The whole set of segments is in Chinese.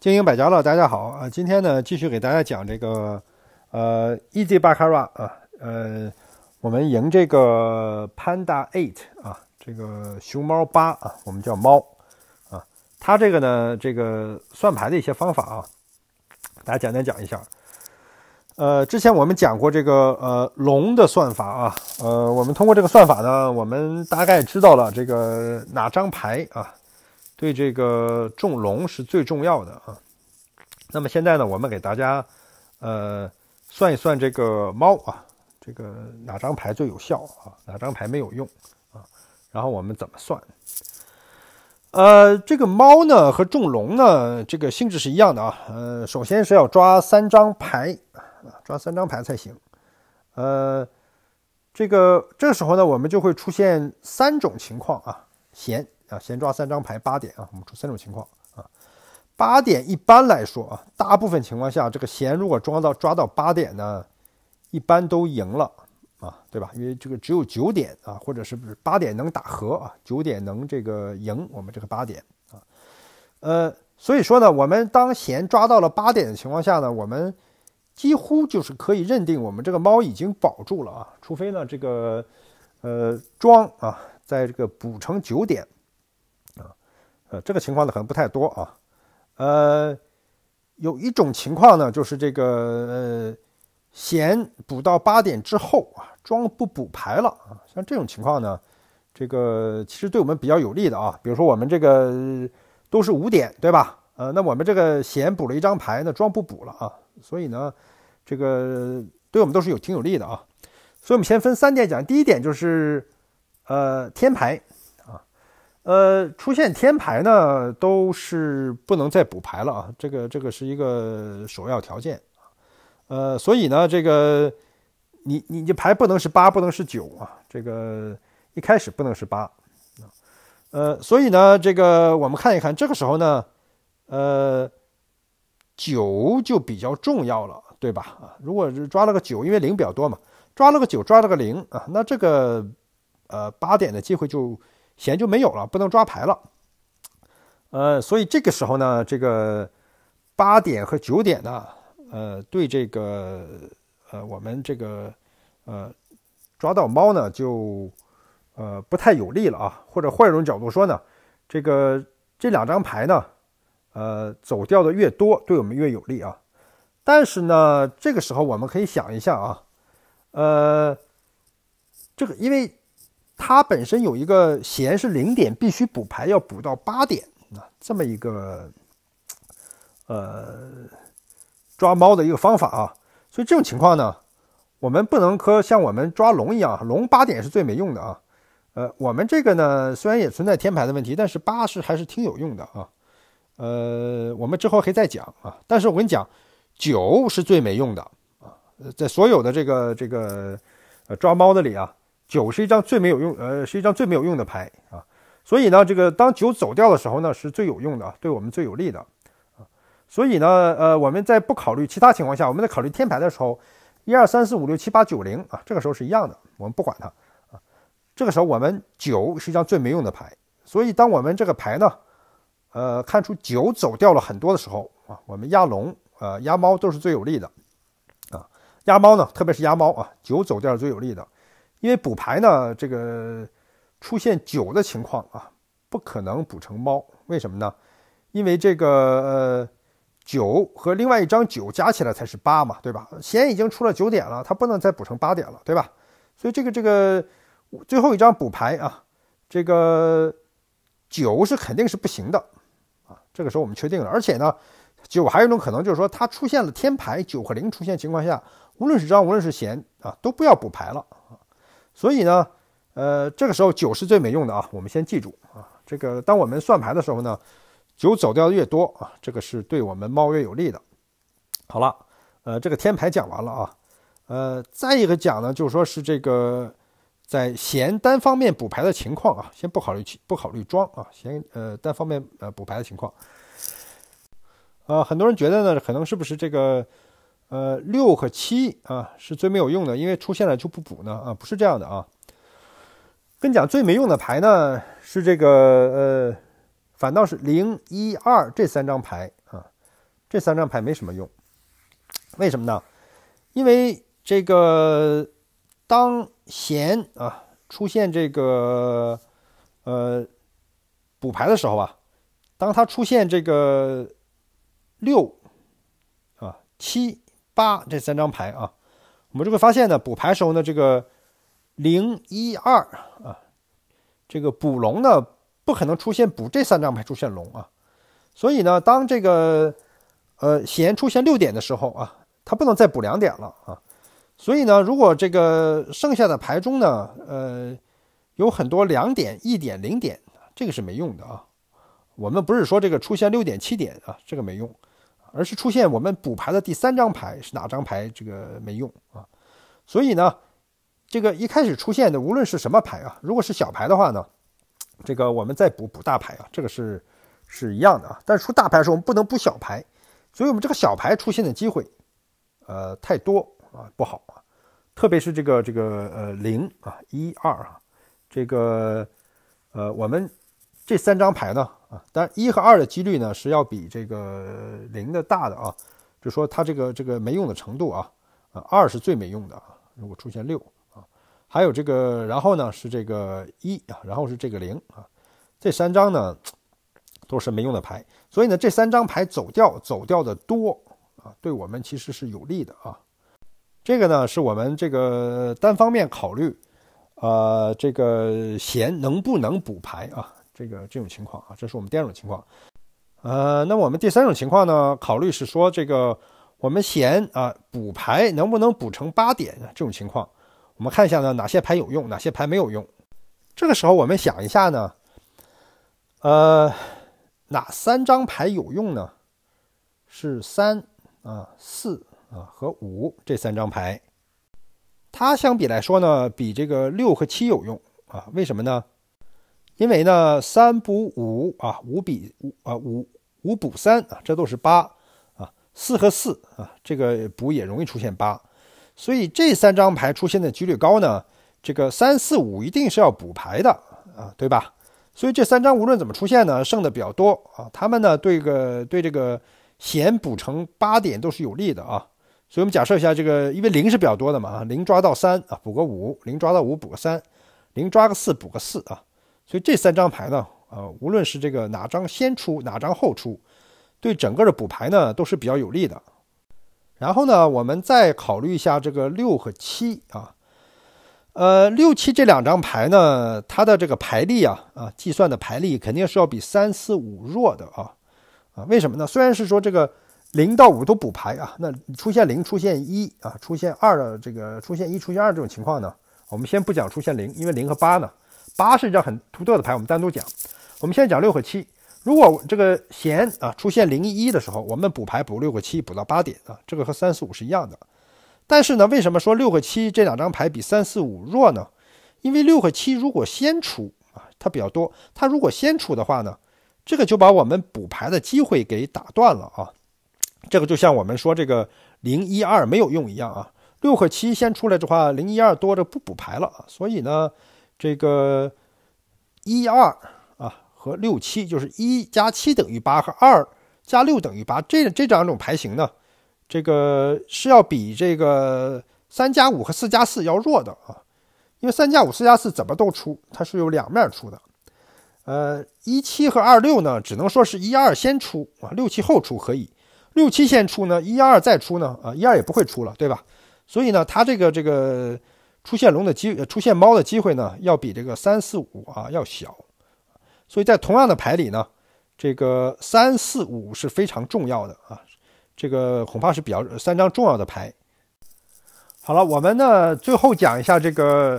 精英百家乐，大家好啊！今天呢，继续给大家讲这个呃，一 z c kara 啊，呃，我们赢这个 panda eight 啊，这个熊猫八啊，我们叫猫啊，它这个呢，这个算牌的一些方法啊，大家简单讲一下。呃，之前我们讲过这个呃龙的算法啊，呃，我们通过这个算法呢，我们大概知道了这个哪张牌啊。对这个种龙是最重要的啊。那么现在呢，我们给大家呃算一算这个猫啊，这个哪张牌最有效啊？哪张牌没有用啊？然后我们怎么算？呃，这个猫呢和种龙呢，这个性质是一样的啊。呃，首先是要抓三张牌，抓三张牌才行。呃，这个这时候呢，我们就会出现三种情况啊：闲。啊，先抓三张牌八点啊，我们出三种情况啊。八点一般来说啊，大部分情况下，这个弦如果抓到抓到八点呢，一般都赢了啊，对吧？因为这个只有九点啊，或者是不是八点能打和啊，九点能这个赢我们这个八点啊。呃，所以说呢，我们当弦抓到了八点的情况下呢，我们几乎就是可以认定我们这个猫已经保住了啊，除非呢这个呃庄啊，在这个补成九点。呃，这个情况呢可能不太多啊，呃，有一种情况呢就是这个呃，闲补到八点之后啊，庄不补牌了啊，像这种情况呢，这个其实对我们比较有利的啊，比如说我们这个都是五点对吧？呃，那我们这个闲补了一张牌那庄不补了啊，所以呢，这个对我们都是有挺有利的啊，所以我们先分三点讲，第一点就是呃，天牌。呃，出现天牌呢，都是不能再补牌了啊。这个，这个是一个首要条件呃，所以呢，这个你你你牌不能是八，不能是九啊。这个一开始不能是八啊。呃，所以呢，这个我们看一看，这个时候呢，呃，九就比较重要了，对吧？啊，如果是抓了个九，因为零比较多嘛，抓了个九，抓了个零啊，那这个呃八点的机会就。弦就没有了，不能抓牌了。呃，所以这个时候呢，这个八点和九点呢，呃，对这个呃我们这个呃抓到猫呢就呃不太有利了啊。或者换一种角度说呢，这个这两张牌呢，呃，走掉的越多，对我们越有利啊。但是呢，这个时候我们可以想一下啊，呃，这个因为。它本身有一个弦是零点，必须补牌，要补到八点啊，这么一个呃抓猫的一个方法啊。所以这种情况呢，我们不能和像我们抓龙一样，龙八点是最没用的啊。呃，我们这个呢，虽然也存在天牌的问题，但是八是还是挺有用的啊。呃，我们之后可以再讲啊。但是我跟你讲，九是最没用的啊，在所有的这个这个抓猫的里啊。九是一张最没有用，呃，是一张最没有用的牌啊，所以呢，这个当九走掉的时候呢，是最有用的，对我们最有利的啊。所以呢，呃，我们在不考虑其他情况下，我们在考虑天牌的时候，一二三四五六七八九零啊，这个时候是一样的，我们不管它啊。这个时候我们九是一张最没用的牌，所以当我们这个牌呢，呃，看出九走掉了很多的时候啊，我们压龙呃压猫都是最有利的啊，压猫呢，特别是压猫啊，九走掉是最有利的。因为补牌呢，这个出现九的情况啊，不可能补成猫。为什么呢？因为这个呃九和另外一张九加起来才是八嘛，对吧？弦已经出了九点了，它不能再补成八点了，对吧？所以这个这个最后一张补牌啊，这个九是肯定是不行的啊。这个时候我们确定了，而且呢，九还有一种可能就是说它出现了天牌九和零出现情况下，无论是张无论是弦啊，都不要补牌了。所以呢，呃，这个时候九是最没用的啊，我们先记住啊。这个，当我们算牌的时候呢，九走掉的越多啊，这个是对我们猫越有利的。好了，呃，这个天牌讲完了啊，呃，再一个讲呢，就是说是这个在闲单方面补牌的情况啊，先不考虑不考虑装啊，闲呃单方面呃补牌的情况。呃，很多人觉得呢，可能是不是这个。呃，六和七啊是最没有用的，因为出现了就不补呢啊，不是这样的啊。跟你讲最没用的牌呢是这个呃，反倒是零一二这三张牌啊，这三张牌没什么用，为什么呢？因为这个当闲啊出现这个呃补牌的时候啊，当它出现这个六啊七。八这三张牌啊，我们就会发现呢，补牌时候呢，这个零一二啊，这个补龙呢不可能出现补这三张牌出现龙啊，所以呢，当这个呃弦出现六点的时候啊，它不能再补两点了啊，所以呢，如果这个剩下的牌中呢，呃，有很多两点、一点、零点，这个是没用的啊，我们不是说这个出现六点、七点啊，这个没用。而是出现我们补牌的第三张牌是哪张牌？这个没用啊，所以呢，这个一开始出现的无论是什么牌啊，如果是小牌的话呢，这个我们再补补大牌啊，这个是是一样的啊。但是出大牌的时候我们不能补小牌，所以我们这个小牌出现的机会，呃，太多啊，不好啊，特别是这个这个呃零啊一二，这个呃我们。这三张牌呢？啊，当然一和二的几率呢是要比这个零的大的啊。就说它这个这个没用的程度啊，啊，二是最没用的啊。如果出现六啊，还有这个，然后呢是这个一啊，然后是这个零啊，这三张呢都是没用的牌。所以呢，这三张牌走掉走掉的多啊，对我们其实是有利的啊。这个呢是我们这个单方面考虑，呃，这个闲能不能补牌啊？这个这种情况啊，这是我们第二种情况。呃，那我们第三种情况呢？考虑是说这个我们闲啊补牌能不能补成八点这种情况，我们看一下呢哪些牌有用，哪些牌没有用。这个时候我们想一下呢，呃，哪三张牌有用呢？是三啊、四啊和五这三张牌，它相比来说呢，比这个六和七有用啊？为什么呢？因为呢，三补五啊，五比五啊，五五补三啊，这都是八啊，四和四啊，这个补也容易出现八，所以这三张牌出现的几率高呢。这个三四五一定是要补牌的啊，对吧？所以这三张无论怎么出现呢，剩的比较多啊，他们呢对个对这个险补成八点都是有利的啊。所以我们假设一下，这个因为零是比较多的嘛啊，零抓到三啊，补个五；零抓到五补个三；零抓个四补个四啊。所以这三张牌呢，呃，无论是这个哪张先出，哪张后出，对整个的补牌呢都是比较有利的。然后呢，我们再考虑一下这个六和七啊，呃，六七这两张牌呢，它的这个牌力啊啊，计算的牌力肯定是要比三四五弱的啊啊，为什么呢？虽然是说这个零到五都补牌啊，那出现零、出现一啊、出现二的这个出现一、出现二这种情况呢，我们先不讲出现零，因为零和八呢。八是一张很独特的牌，我们单独讲。我们现在讲六和七。如果这个弦啊出现零一的时候，我们补牌补六和七，补到八点啊，这个和三四五是一样的。但是呢，为什么说六和七这两张牌比三四五弱呢？因为六和七如果先出啊，它比较多，它如果先出的话呢，这个就把我们补牌的机会给打断了啊。这个就像我们说这个零一二没有用一样啊。六和七先出来的话，零一二多着不补牌了啊，所以呢。这个一二啊和六七，就是一加七等于八和二加六等于八，这这两种牌型呢，这个是要比这个三加五和四加四要弱的啊，因为三加五、四加四怎么都出，它是有两面出的。呃，一七和二六呢，只能说是一二先出啊，六七后出可以，六七先出呢，一二再出呢，啊，一二也不会出了，对吧？所以呢，它这个这个。出现龙的机，出现猫的机会呢，要比这个三四五啊要小，所以在同样的牌里呢，这个三四五是非常重要的啊，这个恐怕是比较三张重要的牌。好了，我们呢最后讲一下这个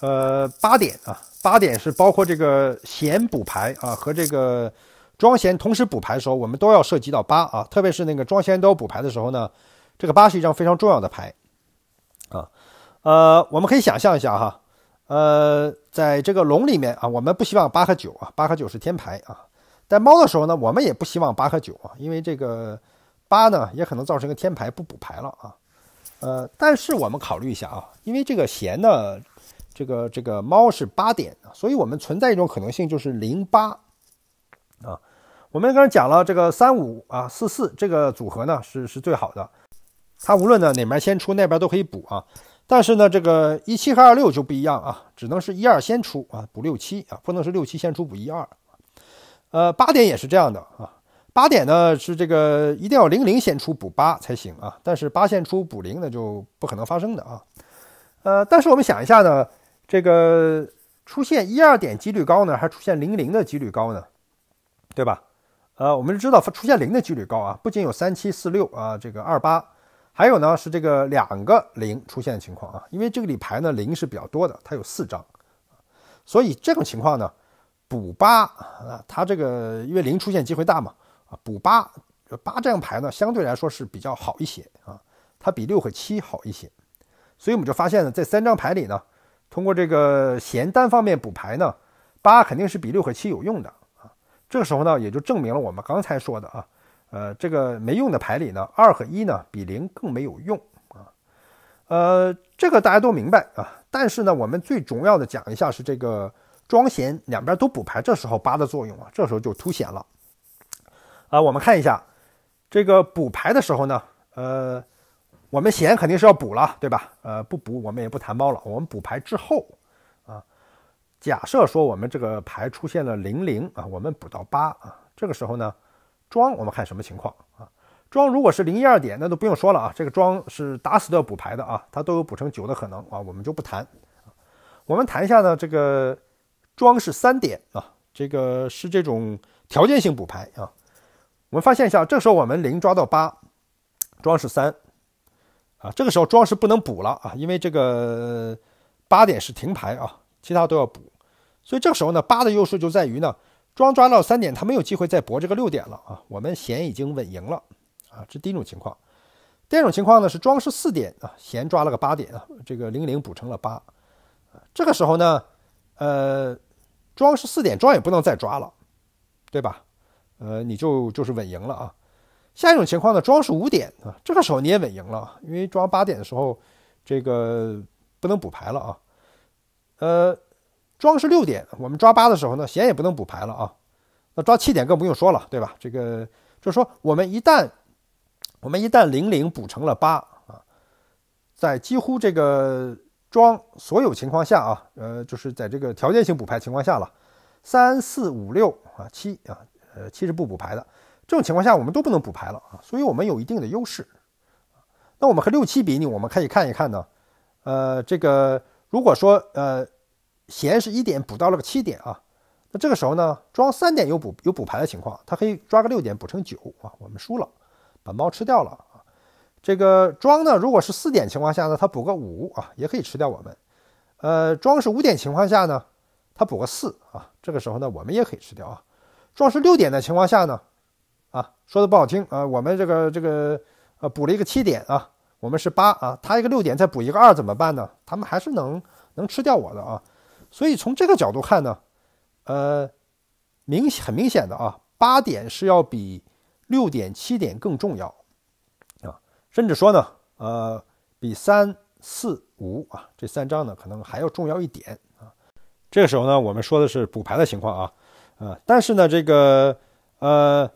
呃八点啊，八点是包括这个闲补牌啊和这个庄闲同时补牌的时候，我们都要涉及到八啊，特别是那个庄闲都要补牌的时候呢，这个八是一张非常重要的牌啊。呃，我们可以想象一下哈，呃，在这个龙里面啊，我们不希望八和九啊，八和九是天牌啊。在猫的时候呢，我们也不希望八和九啊，因为这个八呢也可能造成一个天牌不补牌了啊。呃，但是我们考虑一下啊，因为这个弦呢，这个这个猫是八点，所以我们存在一种可能性就是零八啊。我们刚才讲了这个三五啊四四这个组合呢是是最好的，它无论呢哪边先出那边都可以补啊。但是呢，这个一七和二六就不一样啊，只能是一二先出啊，补六七啊，不能是六七先出补一二。呃，八点也是这样的啊，八点呢是这个一定要零零先出补八才行啊，但是八先出补零那就不可能发生的啊。呃，但是我们想一下呢，这个出现一二点几率高呢，还是出现零零的几率高呢？对吧？呃，我们知道出现零的几率高啊，不仅有三七四六啊，这个二八。还有呢，是这个两个零出现的情况啊，因为这个里牌呢零是比较多的，它有四张，所以这种情况呢，补八啊，它这个因为零出现机会大嘛啊，补八八这张牌呢相对来说是比较好一些啊，它比六和七好一些，所以我们就发现呢，在三张牌里呢，通过这个闲单方面补牌呢，八肯定是比六和七有用的啊，这个时候呢，也就证明了我们刚才说的啊。呃，这个没用的牌里呢，二和一呢比零更没有用啊。呃，这个大家都明白啊。但是呢，我们最重要的讲一下是这个庄闲两边都补牌，这时候八的作用啊，这时候就凸显了。啊，我们看一下这个补牌的时候呢，呃，我们闲肯定是要补了，对吧？呃，不补我们也不弹包了。我们补牌之后啊，假设说我们这个牌出现了零零啊，我们补到八啊，这个时候呢。庄，我们看什么情况啊？庄如果是零一二点，那都不用说了啊。这个庄是打死都要补牌的啊，它都有补成九的可能啊，我们就不谈我们谈一下呢，这个庄是三点啊，这个是这种条件性补牌啊。我们发现一下，这时候我们零抓到八，庄是三，啊，这个时候庄是不能补了啊，因为这个八点是停牌啊，其他都要补。所以这个时候呢，八的优势就在于呢。庄抓到三点，他没有机会再搏这个六点了啊！我们弦已经稳赢了啊！这第一种情况。第二种情况呢是庄是四点啊，弦抓了个八点啊，这个零零补成了八。这个时候呢，呃，庄是四点，庄也不能再抓了，对吧？呃，你就就是稳赢了啊。下一种情况呢，庄是五点啊，这个时候你也稳赢了，因为庄八点的时候，这个不能补牌了啊，呃。庄是六点，我们抓八的时候呢，闲也不能补牌了啊。那抓七点更不用说了，对吧？这个就是说，我们一旦我们一旦零零补成了八啊，在几乎这个庄所有情况下啊，呃，就是在这个条件性补牌情况下了，三四五六啊七啊，呃，七是不补牌的。这种情况下，我们都不能补牌了啊，所以我们有一定的优势那我们和六七比你，我们可以看一看呢。呃，这个如果说呃。弦是一点补到了个七点啊，那这个时候呢，庄三点有补有补牌的情况，它可以抓个六点补成九啊，我们输了，把猫吃掉了啊。这个庄呢，如果是四点情况下呢，它补个五啊，也可以吃掉我们。呃，庄是五点情况下呢，它补个四啊，这个时候呢，我们也可以吃掉啊。庄是六点的情况下呢，啊，说的不好听啊，我们这个这个呃补了一个七点啊，我们是八啊，他一个六点再补一个二怎么办呢？他们还是能能吃掉我的啊。所以从这个角度看呢，呃，明很明显的啊，八点是要比六点、七点更重要啊，甚至说呢，呃，比三四五啊这三张呢可能还要重要一点啊。这个时候呢，我们说的是补牌的情况啊，呃，但是呢，这个呃，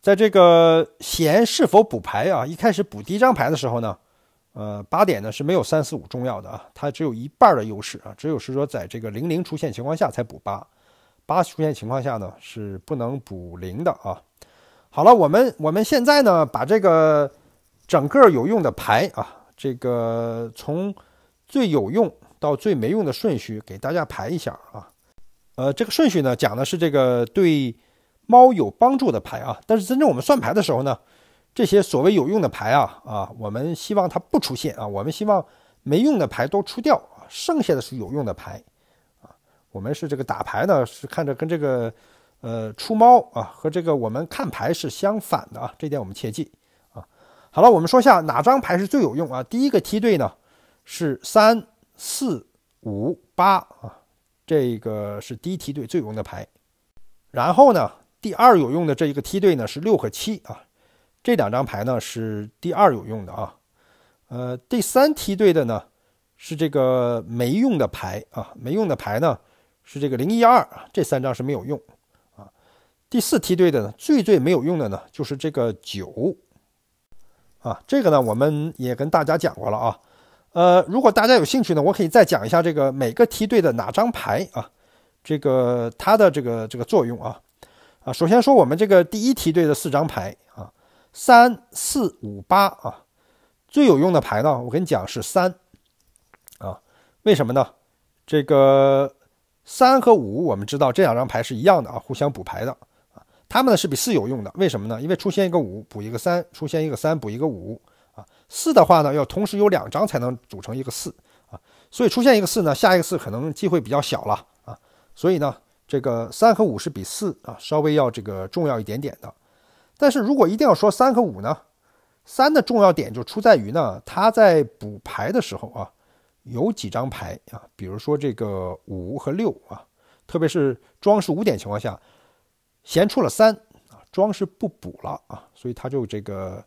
在这个闲是否补牌啊，一开始补第一张牌的时候呢。呃，八点呢是没有三四五重要的啊，它只有一半的优势啊，只有是说在这个零零出现情况下才补八，八出现情况下呢是不能补零的啊。好了，我们我们现在呢把这个整个有用的牌啊，这个从最有用到最没用的顺序给大家排一下啊。呃，这个顺序呢讲的是这个对猫有帮助的牌啊，但是真正我们算牌的时候呢。这些所谓有用的牌啊啊，我们希望它不出现啊。我们希望没用的牌都出掉啊，剩下的是有用的牌啊。我们是这个打牌呢，是看着跟这个呃出猫啊和这个我们看牌是相反的啊，这点我们切记啊。好了，我们说下哪张牌是最有用啊？第一个梯队呢是三四五八啊，这个是第一梯队最有用的牌。然后呢，第二有用的这一个梯队呢是六和七啊。这两张牌呢是第二有用的啊，呃，第三梯队的呢是这个没用的牌啊，没用的牌呢是这个零一二这三张是没有用啊。第四梯队的呢最最没有用的呢就是这个九啊，这个呢我们也跟大家讲过了啊，呃，如果大家有兴趣呢，我可以再讲一下这个每个梯队的哪张牌啊，这个它的这个这个作用啊啊。首先说我们这个第一梯队的四张牌啊。三四五八啊，最有用的牌呢？我跟你讲是三啊，为什么呢？这个三和五，我们知道这两张牌是一样的啊，互相补牌的啊。它们呢是比四有用的，为什么呢？因为出现一个五补一个三，出现一个三补一个五啊。四的话呢，要同时有两张才能组成一个四啊，所以出现一个四呢，下一个四可能机会比较小了啊。所以呢，这个三和五是比四啊稍微要这个重要一点点的。但是如果一定要说三和五呢？三的重要点就出在于呢，他在补牌的时候啊，有几张牌啊，比如说这个五和六啊，特别是庄是五点情况下，闲出了三啊，庄是不补了啊，所以他就这个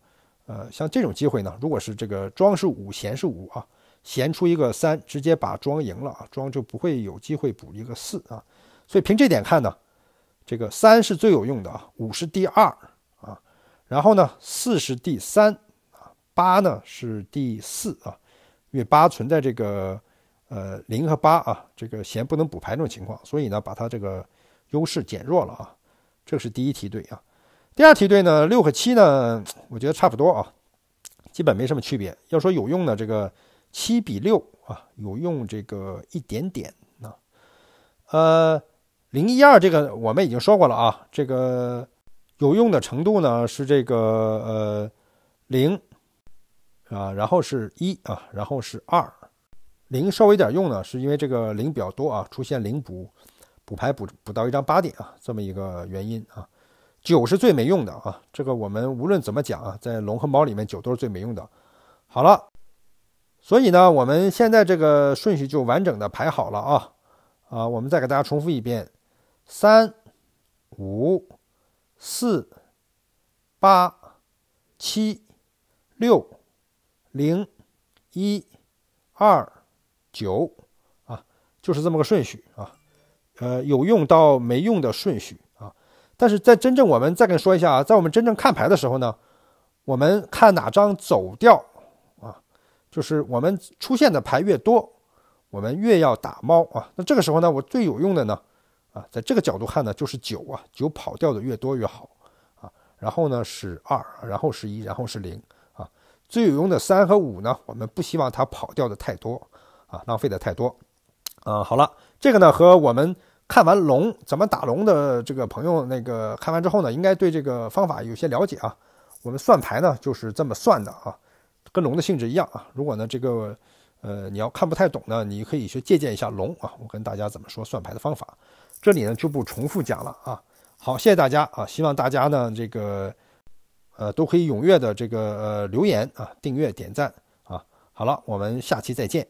呃，像这种机会呢，如果是这个庄是五，闲是五啊，闲出一个三，直接把庄赢了啊，庄就不会有机会补一个四啊，所以凭这点看呢，这个三是最有用的啊，五是第二。然后呢，四是第三啊，八呢是第四啊，因为八存在这个呃零和八啊，这个弦不能补牌这种情况，所以呢，把它这个优势减弱了啊。这是第一梯队啊。第二梯队呢，六和七呢，我觉得差不多啊，基本没什么区别。要说有用呢，这个七比六啊，有用这个一点点啊。呃，零一二这个我们已经说过了啊，这个。有用的程度呢是这个呃零啊，然后是一啊，然后是二，零稍微点用呢，是因为这个零比较多啊，出现零补补牌补补到一张八点啊，这么一个原因啊。九是最没用的啊，这个我们无论怎么讲啊，在龙和猫里面九都是最没用的。好了，所以呢我们现在这个顺序就完整的排好了啊啊，我们再给大家重复一遍，三五。四八七六零一二九啊，就是这么个顺序啊，呃，有用到没用的顺序啊。但是在真正我们再跟说一下啊，在我们真正看牌的时候呢，我们看哪张走掉啊，就是我们出现的牌越多，我们越要打猫啊。那这个时候呢，我最有用的呢。啊，在这个角度看呢，就是九啊，九跑掉的越多越好啊。然后呢是二，然后是一，然后是零啊。最有用的三和五呢，我们不希望它跑掉的太多啊，浪费的太多啊。好了，这个呢和我们看完龙怎么打龙的这个朋友那个看完之后呢，应该对这个方法有些了解啊。我们算牌呢就是这么算的啊，跟龙的性质一样啊。如果呢这个呃你要看不太懂呢，你可以去借鉴一下龙啊，我跟大家怎么说算牌的方法。这里呢就不重复讲了啊。好，谢谢大家啊！希望大家呢这个，呃，都可以踊跃的这个呃留言啊，订阅点赞啊。好了，我们下期再见。